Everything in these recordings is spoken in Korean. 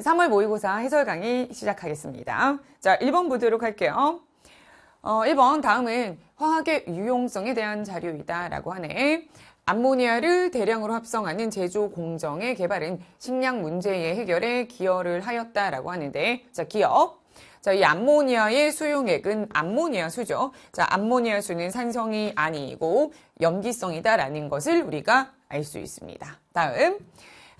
3월 모의고사 해설 강의 시작하겠습니다. 자, 1번 보도록 할게요. 어, 1번 다음은 화학의 유용성에 대한 자료이다 라고 하네. 암모니아를 대량으로 합성하는 제조 공정의 개발은 식량 문제의 해결에 기여를 하였다라고 하는데 자 기업 자, 이 암모니아의 수용액은 암모니아 수죠. 자, 암모니아 수는 산성이 아니고 염기성이다라는 것을 우리가 알 수 있습니다. 다음.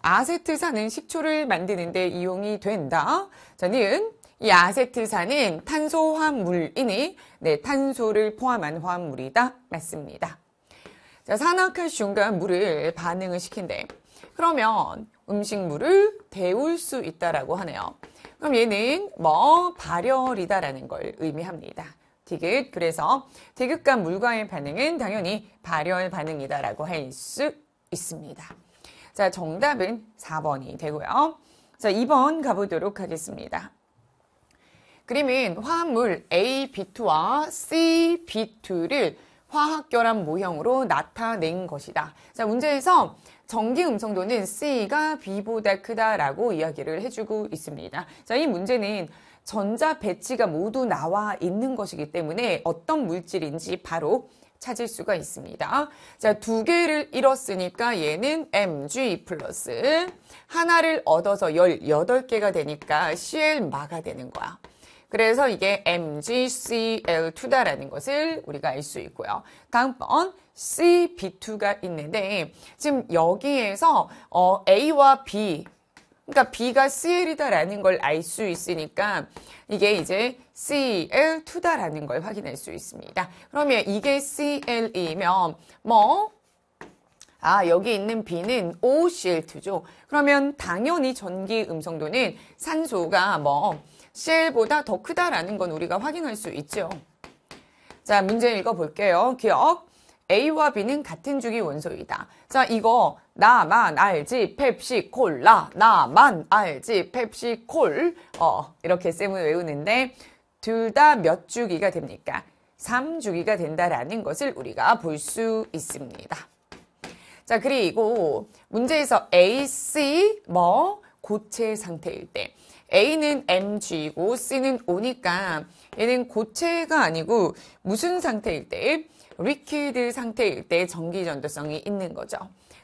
아세트산은 식초를 만드는데 이용이 된다. 저는 이 아세트산은 탄소 화합물이니 네, 탄소를 포함한 화합물이다. 맞습니다. 자, 산화칼슘과 물을 반응을 시킨대. 그러면 음식물을 데울 수 있다라고 하네요. 그럼 얘는 뭐 발열이다라는 걸 의미합니다. 디귿 그래서 디귿과 물과의 반응은 당연히 발열 반응이다라고 할 수 있습니다. 자, 정답은 4번이 되고요. 자, 2번 가보도록 하겠습니다. 그림은 화합물 AB2와 CB2를 화학 결합 모형으로 나타낸 것이다. 자, 문제에서 전기 음성도는 C가 B보다 크다라고 이야기를 해주고 있습니다. 자, 이 문제는 전자 배치가 모두 나와 있는 것이기 때문에 어떤 물질인지 바로 찾을 수가 있습니다. 자, 두 개를 잃었으니까 얘는 Mg 플러스 하나를 얻어서 18개가 되니까 Cl 마가 되는 거야. 그래서 이게 MgCl2다라는 것을 우리가 알 수 있고요. 다음번 CB2가 있는데 지금 여기에서 어, A와 B 그러니까 B가 CL이다라는 걸 알 수 있으니까 이게 이제 CL2다라는 걸 확인할 수 있습니다. 그러면 이게 CL이면 뭐 아, 여기 있는 B는 OCl2죠. 그러면 당연히 전기 음성도는 산소가 뭐 CL보다 더 크다라는 건 우리가 확인할 수 있죠. 자, 문제 읽어볼게요. 기억. A와 B는 같은 주기 원소이다. 자, 이거 나만 알지 펩시 콜라 나만 알지 펩시 콜 어, 이렇게 쌤을 외우는데 둘 다 몇 주기가 됩니까? 3주기가 된다라는 것을 우리가 볼 수 있습니다. 자, 그리고 문제에서 A, C 뭐 고체 상태일 때 A는 mg이고 C는 O니까 얘는 고체가 아니고 무슨 상태일 때 리퀴드 상태일 때 전기 전도성이 있는 거죠.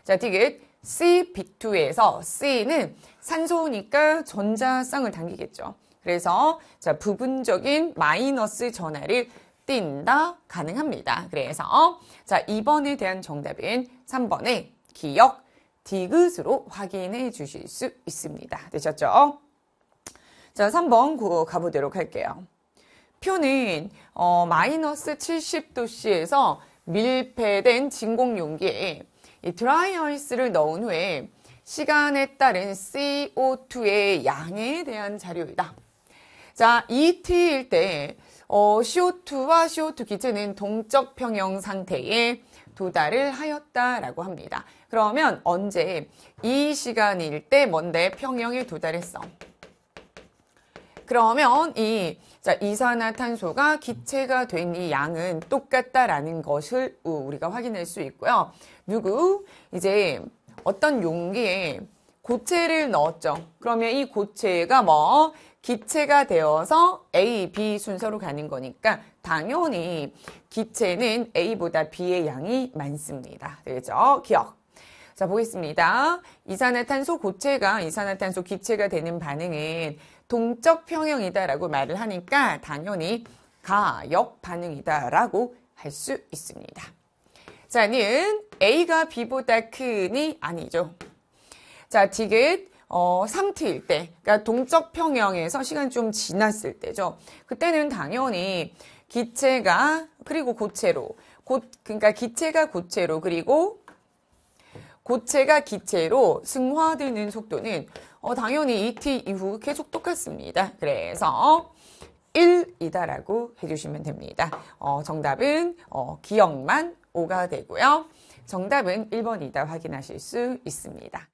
자, 디귿 C-B2에서 C는 산소니까 전자성을 당기겠죠. 그래서 자, 부분적인 마이너스 전하를 띈다 가능합니다. 그래서 자, 2번에 대한 정답은 3번의 기억 디귿으로 확인해 주실 수 있습니다. 되셨죠? 자, 3번 가보도록 할게요. 표는 어, 마이너스 70도씨에서 밀폐된 진공 용기에 드라이 아이스를 넣은 후에 시간에 따른 CO2의 양에 대한 자료이다. 자, ET일 때 어, CO2와 CO2 기체는 동적 평형 상태에 도달을 하였다라고 합니다. 그러면 언제 이 시간일 때 뭔데 평형에 도달했어? 그러면 이 자, 이산화탄소가 기체가 된 이 양은 똑같다라는 것을 우리가 확인할 수 있고요. 누구? 이제 어떤 용기에 고체를 넣었죠. 그러면 이 고체가 뭐 기체가 되어서 A, B 순서로 가는 거니까 당연히 기체는 A보다 B의 양이 많습니다. 되겠죠? 기억. 자, 보겠습니다. 이산화탄소 고체가 이산화탄소 기체가 되는 반응은 동적 평형이다라고 말을 하니까 당연히 가역 반응이다라고 할 수 있습니다. 자는 A가 B보다 크니 아니죠. 자, 디귿 어, 3t일 때, 그러니까 동적 평형에서 시간 좀 지났을 때죠. 그때는 당연히 기체가 그리고 고체로, 곧 그러니까 기체가 고체로 그리고 고체가 기체로 승화되는 속도는 어, 당연히 ET 이후 계속 똑같습니다. 그래서 1이다라고 해주시면 됩니다. 어, 정답은 어, 기억만 5가 되고요. 정답은 1번이다 확인하실 수 있습니다.